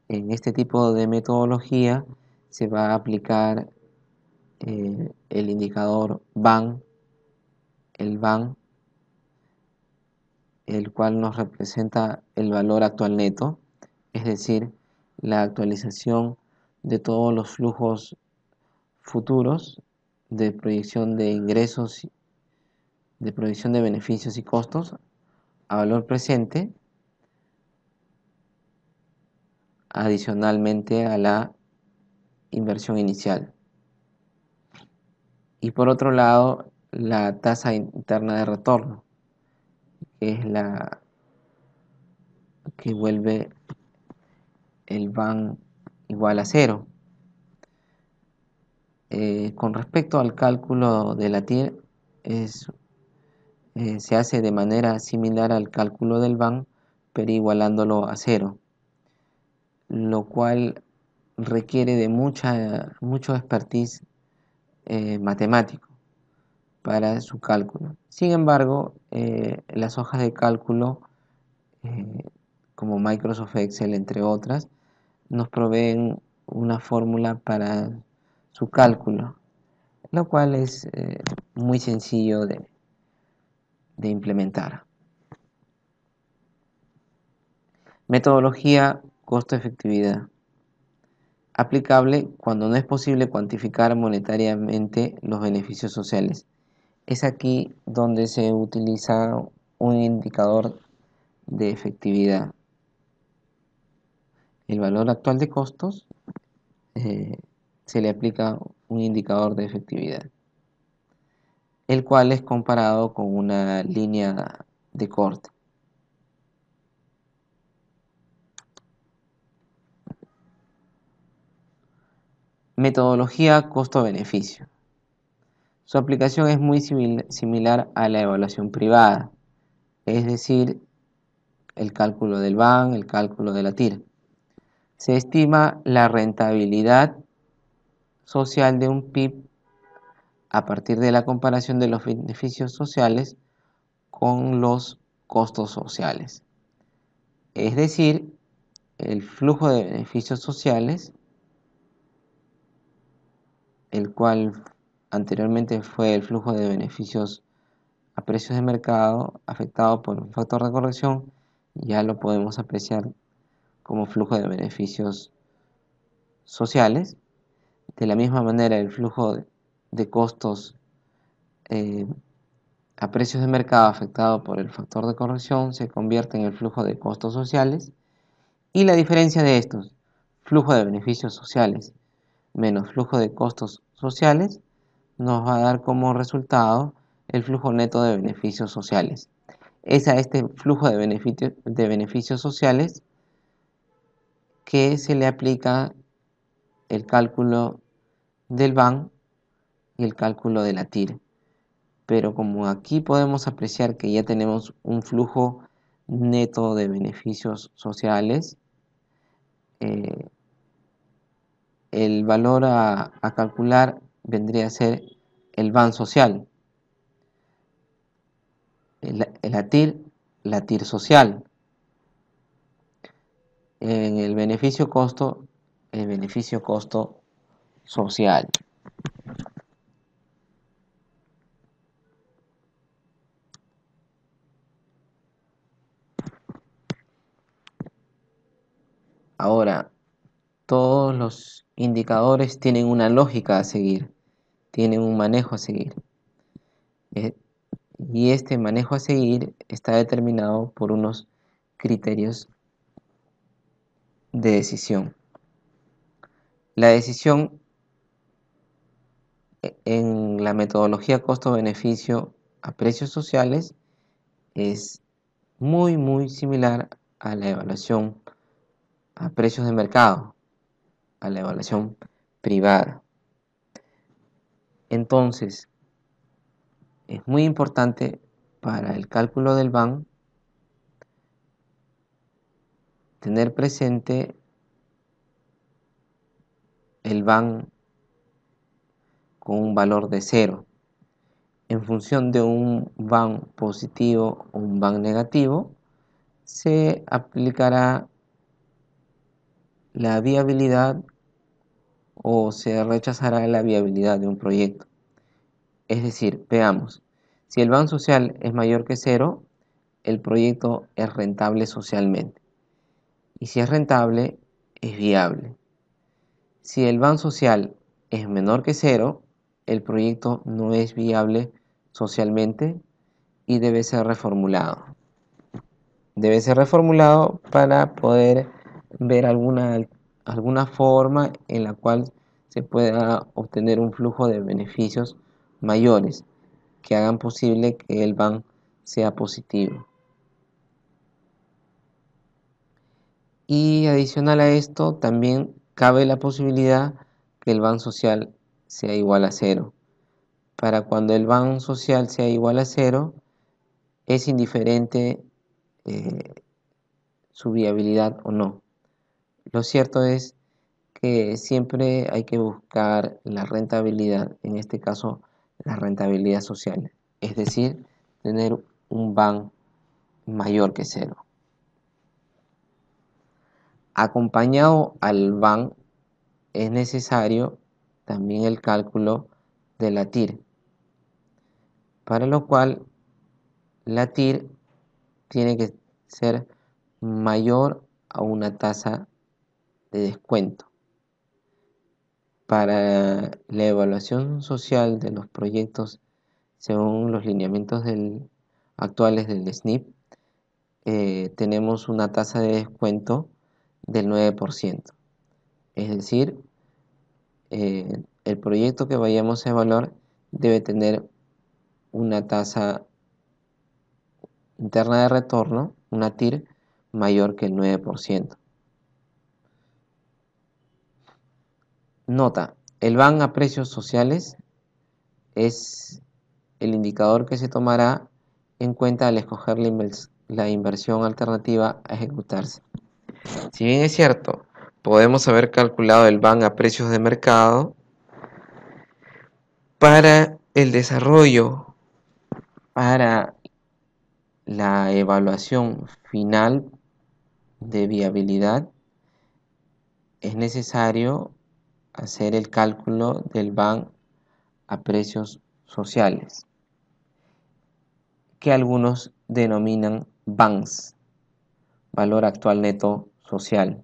en este tipo de metodología se va a aplicar eh, el indicador BAN, el BAN, el cual nos representa el valor actual neto, es decir, la actualización de todos los flujos futuros de proyección de ingresos, de proyección de beneficios y costos a valor presente adicionalmente a la inversión inicial. Y por otro lado, la tasa interna de retorno, que es la que vuelve el BAN igual a cero. Eh, con respecto al cálculo de la TIR, e, eh, se hace de manera similar al cálculo del BAN, pero igualándolo a cero lo cual requiere de mucha, mucho expertise eh, matemático para su cálculo. Sin embargo, eh, las hojas de cálculo, eh, como Microsoft Excel, entre otras, nos proveen una fórmula para su cálculo, lo cual es muy sencillo de, de implementar. Metodología Costo-efectividad. Aplicable cuando no es posible cuantificar monetariamente los beneficios sociales. Es aquí donde se utiliza un indicador de efectividad. El valor actual de costos eh, se le aplica un indicador de efectividad, el cual es comparado con una línea de corte. Metodología costo-beneficio. Su aplicación es muy similar a la evaluación privada, es decir, el cálculo del BAN, el cálculo de la tira. Se estima la rentabilidad social de un PIB a partir de la comparación de los beneficios sociales con los costos sociales. Es decir, el flujo de beneficios sociales el cual anteriormente fue el flujo de beneficios a precios de mercado afectado por un factor de corrección, ya lo podemos apreciar como flujo de beneficios sociales. De la misma manera, el flujo de costos eh, a precios de mercado afectado por el factor de corrección se convierte en el flujo de costos sociales y la diferencia de estos, flujo de beneficios sociales, menos flujo de costos sociales nos va a dar como resultado el flujo neto de beneficios sociales. Es a este flujo de, beneficios de beneficios sociales que se le aplica el cálculo del BAN y el cálculo de la TIR. Pero como aquí podemos apreciar que ya tenemos un flujo neto de beneficios sociales, eh, el valor a, calcular vendría a ser el ban social, el, el LATIR la TIR social. En el beneficio costo, el beneficio costo social. Ahora, todos los indicadores tienen una lógica a seguir, tienen un manejo a seguir. Eh, y este manejo a seguir está determinado por unos criterios de decisión. La decisión e, en la metodología costo-beneficio a precios sociales es muy muy similar a la evaluación a precios de mercado a la evaluación privada. Entonces, es muy importante para el cálculo del BAN tener presente el BAN con un valor de cero. En función de un BAN positivo o un BAN negativo, se aplicará la viabilidad o se rechazará la viabilidad de un proyecto. Es decir, veamos, si el ban social es mayor que cero, el proyecto es rentable socialmente. Y si es rentable, es viable. Si el ban social es menor que cero, el proyecto no es viable socialmente y debe ser reformulado. Debe ser reformulado para poder ver alguna alternativa alguna forma en la cual se pueda obtener un flujo de beneficios mayores que hagan posible que el BAN sea positivo. Y adicional a esto, también cabe la posibilidad que el BAN social sea igual a cero. Para cuando el BAN social sea igual a cero, es indiferente eh, su viabilidad o no. Lo cierto es que siempre hay que buscar la rentabilidad, en este caso la rentabilidad social, es decir, tener un ban mayor que cero. Acompañado al ban es necesario también el cálculo de la TIR, para lo cual la TIR tiene que ser mayor a una tasa de descuento para la evaluación social de los proyectos según los lineamientos actuales del SNIP, eh, tenemos una tasa de descuento del 9%. Es decir, eh, el proyecto que vayamos a evaluar debe tener una tasa interna de retorno, una TIR, mayor que el 9%. Nota, el ban a precios sociales es el indicador que se tomará en cuenta al escoger la, inversión alternativa a ejecutarse. Si bien es cierto, podemos haber calculado el ban a precios de mercado para el desarrollo, para la evaluación final de viabilidad, es necesario hacer el cálculo del BAN a precios sociales, que algunos denominan BANS, valor actual neto social,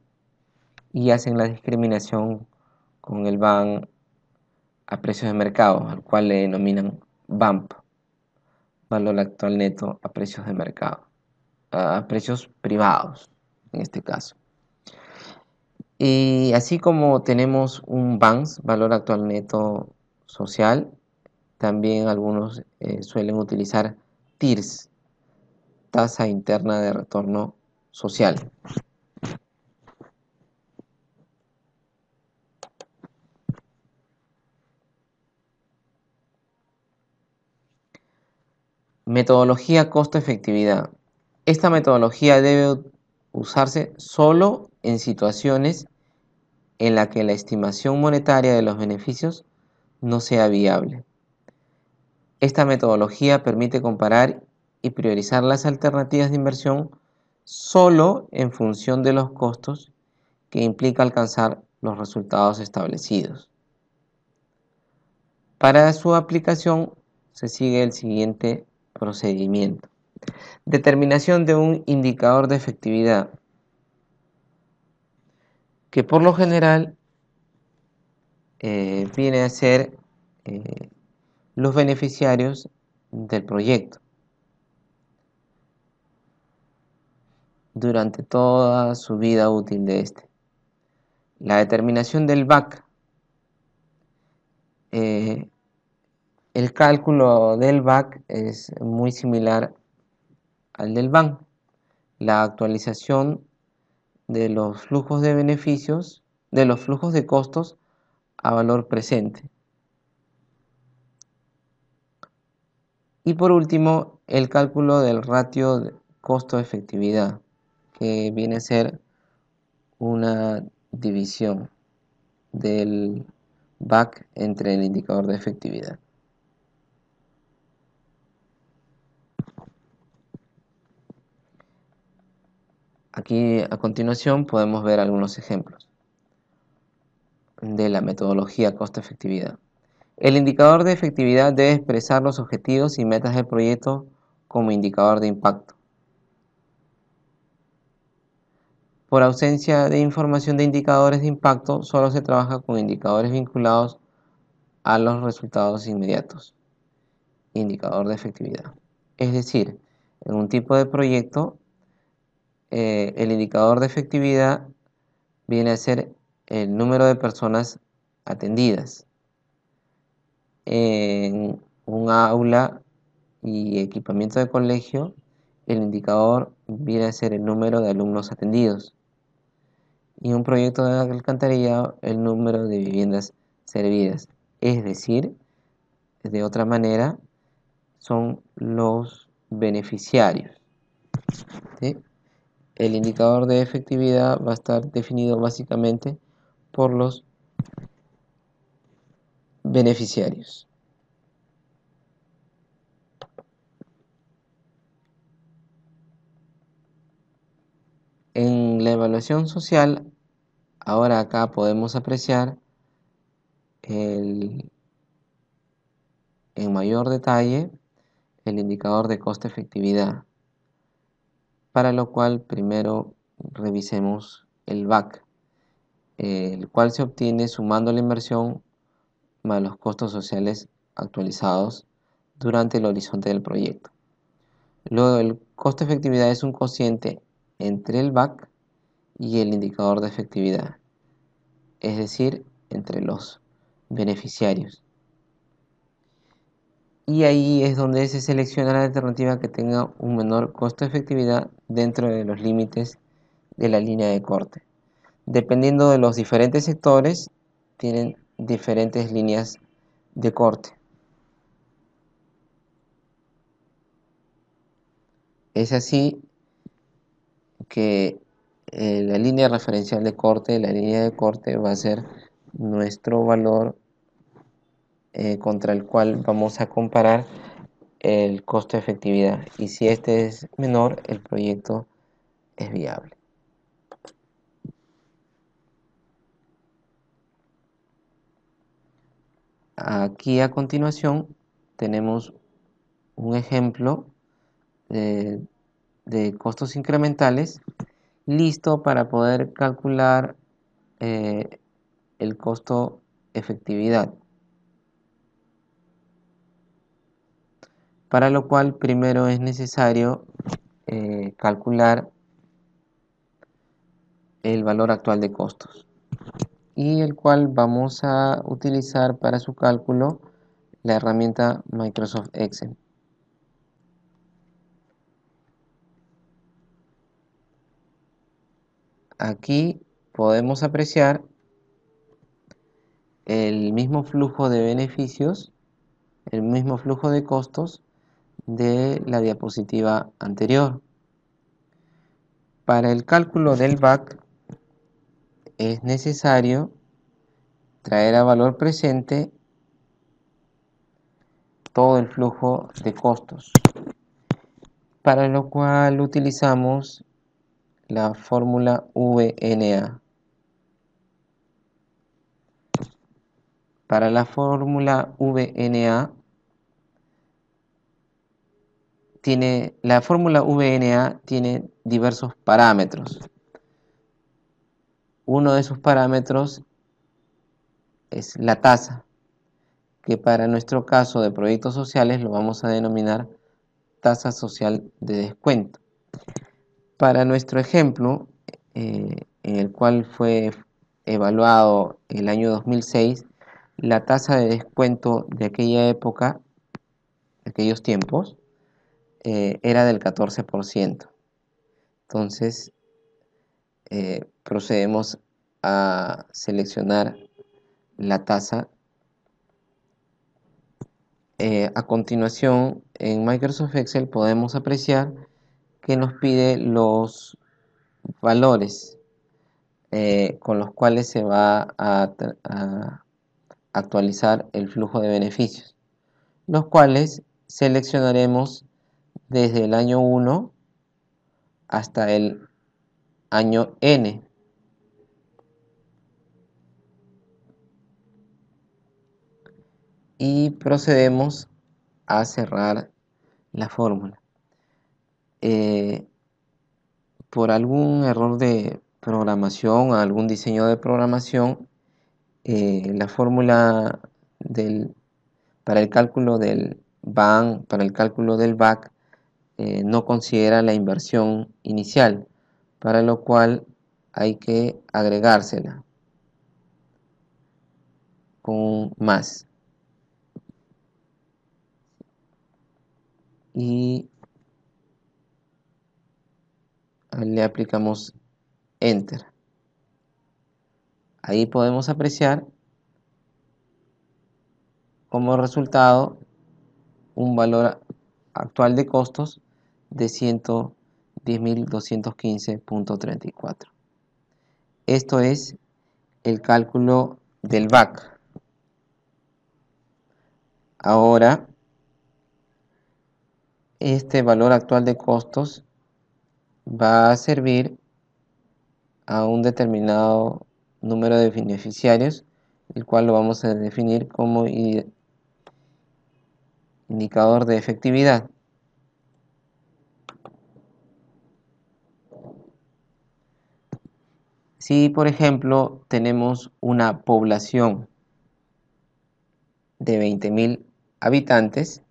y hacen la discriminación con el BAN a precios de mercado, al cual le denominan BAMP, valor actual neto a precios de mercado, a precios privados en este caso. Y así como tenemos un BANS valor actual neto social, también algunos eh, suelen utilizar TIRS, tasa interna de retorno social. Metodología costo-efectividad. Esta metodología debe usarse solo en situaciones en la que la estimación monetaria de los beneficios no sea viable. Esta metodología permite comparar y priorizar las alternativas de inversión solo en función de los costos que implica alcanzar los resultados establecidos. Para su aplicación se sigue el siguiente procedimiento. Determinación de un indicador de efectividad que por lo general eh, viene a ser eh, los beneficiarios del proyecto. durante toda su vida útil de este. La determinación del BAC eh, el cálculo del BAC es muy similar al del BAN. La actualización de los flujos de beneficios, de los flujos de costos a valor presente. Y por último, el cálculo del ratio costo-efectividad, que viene a ser una división del BAC entre el indicador de efectividad. Aquí a continuación podemos ver algunos ejemplos de la metodología costo-efectividad. El indicador de efectividad debe expresar los objetivos y metas del proyecto como indicador de impacto. Por ausencia de información de indicadores de impacto, solo se trabaja con indicadores vinculados a los resultados inmediatos. Indicador de efectividad. Es decir, en un tipo de proyecto eh, el indicador de efectividad viene a ser el número de personas atendidas en un aula y equipamiento de colegio, el indicador viene a ser el número de alumnos atendidos. Y un proyecto de alcantarillado, el número de viviendas servidas. Es decir, de otra manera, son los beneficiarios. El indicador de efectividad va a estar definido básicamente por los beneficiarios. En la evaluación social, ahora acá podemos apreciar en mayor detalle el indicador de coste efectividad para lo cual primero revisemos el BAC, el cual se obtiene sumando la inversión más los costos sociales actualizados durante el horizonte del proyecto. Luego, el costo efectividad es un cociente entre el BAC y el indicador de efectividad, es decir, entre los beneficiarios y ahí es donde se selecciona la alternativa que tenga un menor costo efectividad dentro de los límites de la línea de corte. Dependiendo de los diferentes sectores, tienen diferentes líneas de corte. Es así que eh, la línea referencial de corte, la línea de corte va a ser nuestro valor eh, contra el cual vamos a comparar el costo de efectividad y si este es menor el proyecto es viable. Aquí a continuación tenemos un ejemplo de, costos incrementales listo para poder calcular eh, el costo efectividad. para lo cual primero es necesario eh, calcular el valor actual de costos y el cual vamos a utilizar para su cálculo la herramienta Microsoft Excel. Aquí podemos apreciar el mismo flujo de beneficios, el mismo flujo de costos de la diapositiva anterior. Para el cálculo del BAC es necesario traer a valor presente todo el flujo de costos, para lo cual utilizamos la fórmula VNA. Para la fórmula VNA la fórmula VNA tiene diversos parámetros. Uno de esos parámetros es la tasa, que para nuestro caso de proyectos sociales lo vamos a denominar tasa social de descuento. Para nuestro ejemplo, eh, en el cual fue evaluado el año 2006, la tasa de descuento de aquella época, de aquellos tiempos, eh, era del 14%. Entonces, eh, procedemos a seleccionar la tasa. Eh, a continuación, en Microsoft Excel podemos apreciar que nos pide los valores con los cuales se va a actualizar el flujo de beneficios, los cuales seleccionaremos desde el año 1 hasta el año n. Y procedemos a cerrar la fórmula. Eh, por algún error de programación, algún diseño de programación, eh, la fórmula del, para el cálculo del BAN, para el cálculo del BAC, eh, no considera la inversión inicial, para lo cual hay que agregársela con más. Y le aplicamos Enter. Ahí podemos apreciar como resultado un valor actual de costos de 110.215.34. Esto es el cálculo del VAC. Ahora, este valor actual de costos va a servir a un determinado número de beneficiarios, el cual lo vamos a definir como indicador de efectividad. Si, por ejemplo, tenemos una población de 20.000 habitantes,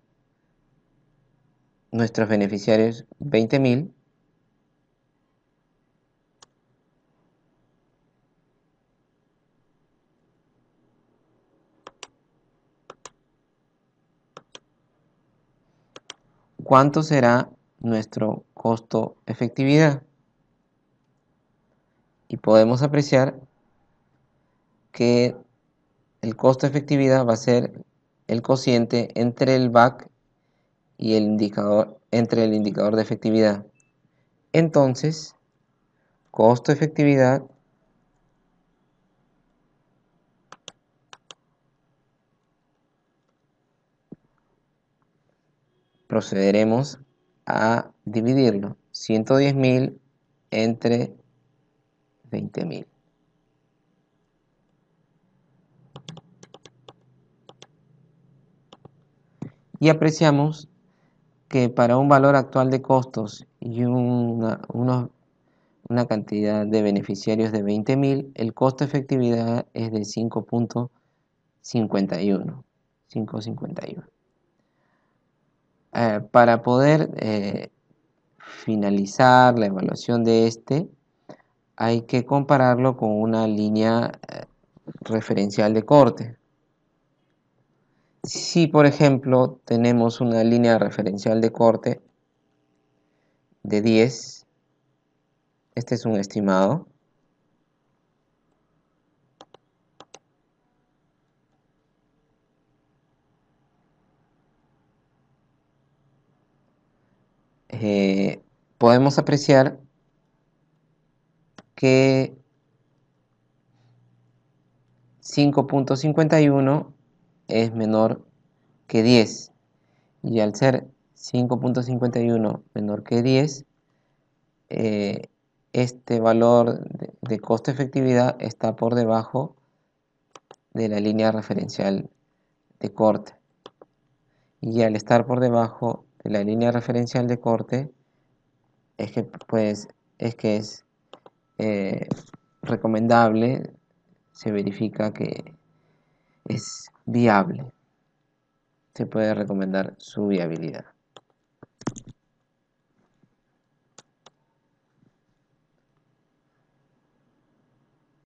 nuestros beneficiarios 20.000, ¿cuánto será nuestro costo efectividad? y podemos apreciar que el costo efectividad va a ser el cociente entre el BAC y el indicador entre el indicador de efectividad. Entonces, costo efectividad procederemos a dividirlo 110.000 entre 20.000. Y apreciamos que para un valor actual de costos y una, cantidad de beneficiarios de 20.000, el costo efectividad es de 5.51. 5.51. Eh, para poder eh, finalizar la evaluación de este, hay que compararlo con una línea eh, referencial de corte. Si por ejemplo tenemos una línea referencial de corte de 10, este es un estimado, eh, podemos apreciar que 5.51 es menor que 10. Y al ser 5.51 menor que 10, eh, este valor de, coste efectividad está por debajo de la línea referencial de corte. Y al estar por debajo de la línea referencial de corte, es que, pues, es, que es eh, recomendable, se verifica que es viable. Se puede recomendar su viabilidad.